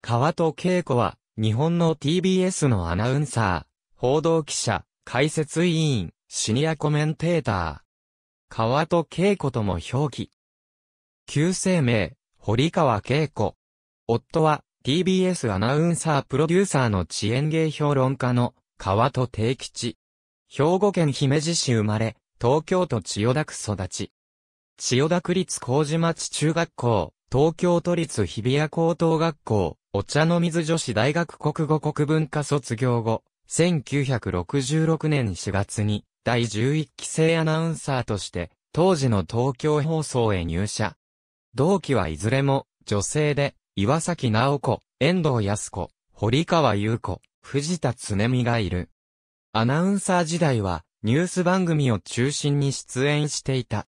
川戸恵子は、日本の TBS のアナウンサー、報道記者、解説委員、シニアコメンテーター。川戸恵子とも表記。旧姓名、堀川恵子。夫は、TBS アナウンサープロデューサーの遅延芸評論家の川戸定吉。兵庫県姫路市生まれ、東京都千代田区育ち。千代田区立麹町中学校、東京都立日比谷高等学校、お茶の水女子大学国語国文科卒業後、1966年4月に第11期生アナウンサーとして、当時の東京放送へ入社。同期はいずれも女性で、岩崎直子、遠藤康子、堀川優子、藤田つねみがいる。アナウンサー時代はニュース番組を中心に出演していた。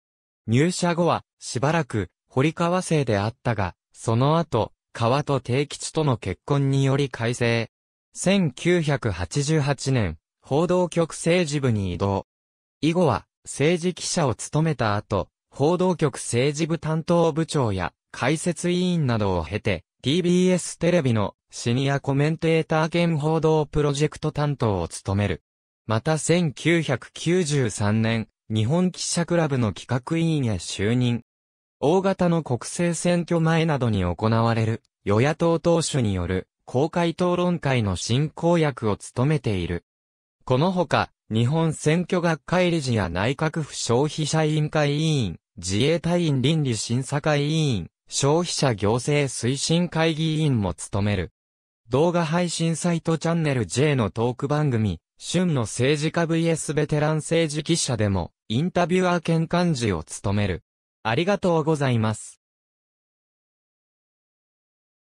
入社後はしばらく堀川生であったが、その後、川戸定吉との結婚により改正。1988年、報道局政治部に移動。以後は、政治記者を務めた後、報道局政治部担当部長や、解説委員などを経て、TBS テレビのシニアコメンテーター兼報道プロジェクト担当を務める。また1993年、日本記者クラブの企画委員へ就任。大型の国政選挙前などに行われる、与野党党首による公開討論会の進行役を務めている。このほか、日本選挙学会理事や内閣府消費者委員会委員、自衛隊員倫理審査会委員、消費者行政推進会議委員も務める。動画配信サイトチャンネル J のトーク番組、旬の政治家 VS ベテラン政治記者でも、インタビュアー兼幹事を務める。ありがとうございます。